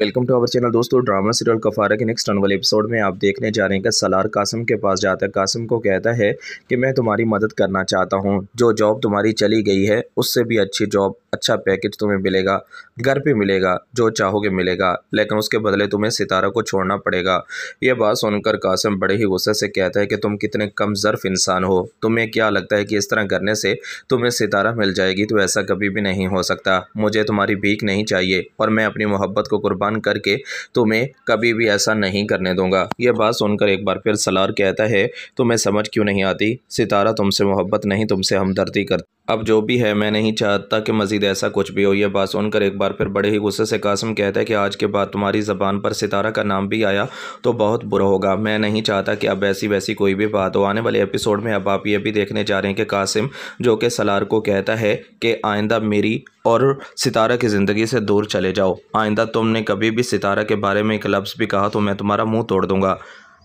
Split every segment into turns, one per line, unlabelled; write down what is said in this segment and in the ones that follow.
welcome to our channel दोस्तों drama serial Kaffara के next आने वाले एपिसोड में आप देखने जा रहे हैं कि सलार कासम के पास जाता है कासम को कहता है कि मैं तुम्हारी मदद करना चाहता हूँ जो जॉब तुम्हारी चली गई है उससे भी अच्छी जॉब अच्छा पैकेज तुम्हें मिलेगा घर पे मिलेगा जो चाहोगे मिलेगा लेकिन उसके बदले तुम्हें सितारा को छोड़ना पड़ेगा यह बात सुनकर कासिम बड़े ही गुस्से से कहता है कि तुम कितने कम ज़र्फ़ इंसान हो तुम्हें क्या लगता है कि इस तरह करने से तुम्हें सितारा मिल जाएगी तो ऐसा कभी भी नहीं हो सकता मुझे तुम्हारी भीख नहीं चाहिए और मैं अपनी मोहब्बत को कुर्बान करके तुम्हें कभी भी ऐसा नहीं करने दूंगा यह बात सुनकर एक बार फिर सलार कहता है तुम्हें समझ क्यों नहीं आती सितारा तुमसे मोहब्बत नहीं तुमसे हमदर्दी कर अब जो भी है मैं नहीं चाहता कि मज़ीद मजीद ऐसा कुछ भी हो यह बात सुनकर एक बार फिर बड़े ही गुस्से से कासम कहता है कि आज के बाद तुम्हारी ज़बान पर सितारा का नाम भी आया तो बहुत बुरा होगा मैं नहीं चाहता कि अब ऐसी वैसी कोई भी बात हो आने वाले एपिसोड में अब आप ये भी देखने जा रहे हैं कि कासिम जो कि सलार को कहता है कि आइंदा मेरी और सितारा की ज़िंदगी से दूर चले जाओ आइंदा तुमने कभी भी सितारा के बारे में एक लफ्ज़ भी कहा तो मैं तुम्हारा मुंह तोड़ दूंगा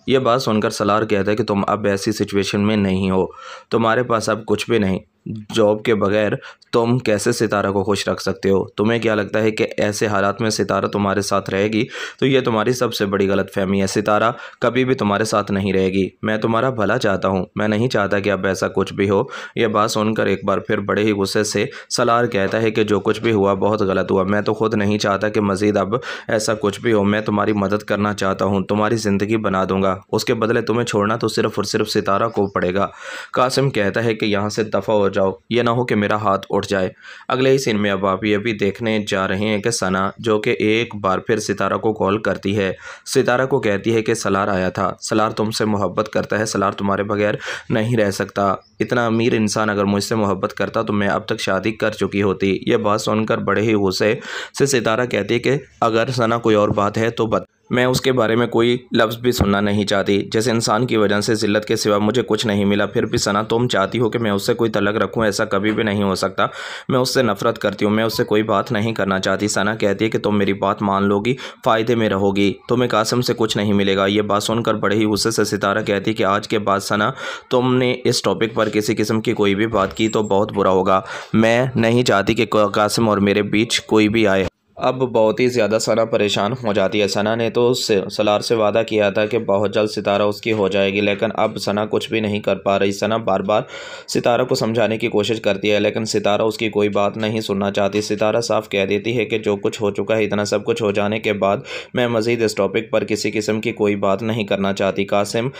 यह बात सुनकर सलार कहता है कि तुम अब ऐसी सिचुएशन में नहीं हो तुम्हारे पास अब कुछ भी नहीं जॉब के बगैर तुम कैसे सितारा को खुश रख सकते हो तुम्हें क्या लगता है कि ऐसे हालात में सितारा तुम्हारे साथ रहेगी तो यह तुम्हारी सबसे बड़ी गलत फहमी है सितारा कभी भी तुम्हारे साथ नहीं रहेगी मैं तुम्हारा भला चाहता हूँ मैं नहीं चाहता कि अब ऐसा कुछ भी हो यह बात सुनकर एक बार फिर बड़े ही गुस्से से सलार कहता है कि जो कुछ भी हुआ बहुत गलत हुआ मैं तो खुद नहीं चाहता कि मज़ीद अब ऐसा कुछ भी हो मैं तुम्हारी मदद करना चाहता हूँ तुम्हारी ज़िंदगी बना दूंगा उसके बदले तुम्हें छोड़ना तो सिर्फ़ और सिर्फ सितारा को पड़ेगा कासिम कहता है कि यहाँ से दफ़ा हो जाओ ये ना हो कि मेरा हाथ उठ जाए अगले ही सीन में अब आप ये भी देखने जा रहे हैं कि सना जो कि एक बार फिर सितारा को कॉल करती है सितारा को कहती है कि सलार आया था सलार तुमसे मोहब्बत करता है सलार तुम्हारे बगैर नहीं रह सकता इतना अमीर इंसान अगर मुझसे मोहब्बत करता तो मैं अब तक शादी कर चुकी होती ये बात सुनकर बड़े ही गुस्से से सितारा कहती है कि अगर सना कोई और बात है तो बता मैं उसके बारे में कोई लफ्ज़ भी सुनना नहीं चाहती जैसे इंसान की वजह से ज़िल्लत के सिवा मुझे कुछ नहीं मिला फिर भी सना तुम चाहती हो कि मैं उससे कोई तलक रखूं ऐसा कभी भी नहीं हो सकता मैं उससे नफ़रत करती हूँ मैं उससे कोई बात नहीं करना चाहती सना कहती है कि तुम मेरी बात मान लोगी फ़ायदे में रहोगी तुम्हें कासम से कुछ नहीं मिलेगा ये बात सुनकर बड़े ही गुस्से से सितारा कहती कि आज के बाद सना तुमने इस टॉपिक पर किसी किस्म की कोई भी बात की तो बहुत बुरा होगा मैं नहीं चाहती कि कासम और मेरे बीच कोई भी आए अब बहुत ही ज़्यादा सना परेशान हो जाती है सना ने तो सलार से वादा किया था कि बहुत जल्द सितारा उसकी हो जाएगी लेकिन अब सना कुछ भी नहीं कर पा रही सना बार बार सितारा को समझाने की कोशिश करती है लेकिन सितारा उसकी कोई बात नहीं सुनना चाहती सितारा साफ कह देती है कि जो कुछ हो चुका है इतना सब कुछ हो जाने के बाद मैं मज़ीद इस टॉपिक पर किसी किस्म की कोई बात नहीं करना चाहती कासिम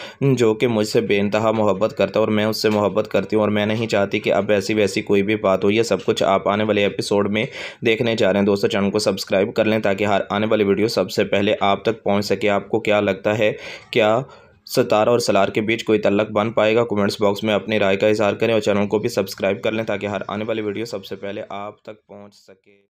जो कि मुझसे बेानतहा मोहब्बत करता और मैं उससे मोहब्बत करती हूँ और मैं नहीं चाहती कि अब ऐसी वैसी कोई भी बात हो यह सब कुछ आप आने वाले एपिसोड में देखने जा रहे हैं दोस्तों चैनल को सब्सक्राइब कर लें ताकि हर आने वाली वीडियो सबसे पहले आप तक पहुँच सके आपको क्या लगता है क्या सतारा और सलार के बीच कोई तल्लक बन पाएगा कमेंट्स बॉक्स में अपनी राय का इजहार करें और चैनल को भी सब्सक्राइब कर लें ताकि हर आने वाली वीडियो सबसे पहले आप तक पहुँच सके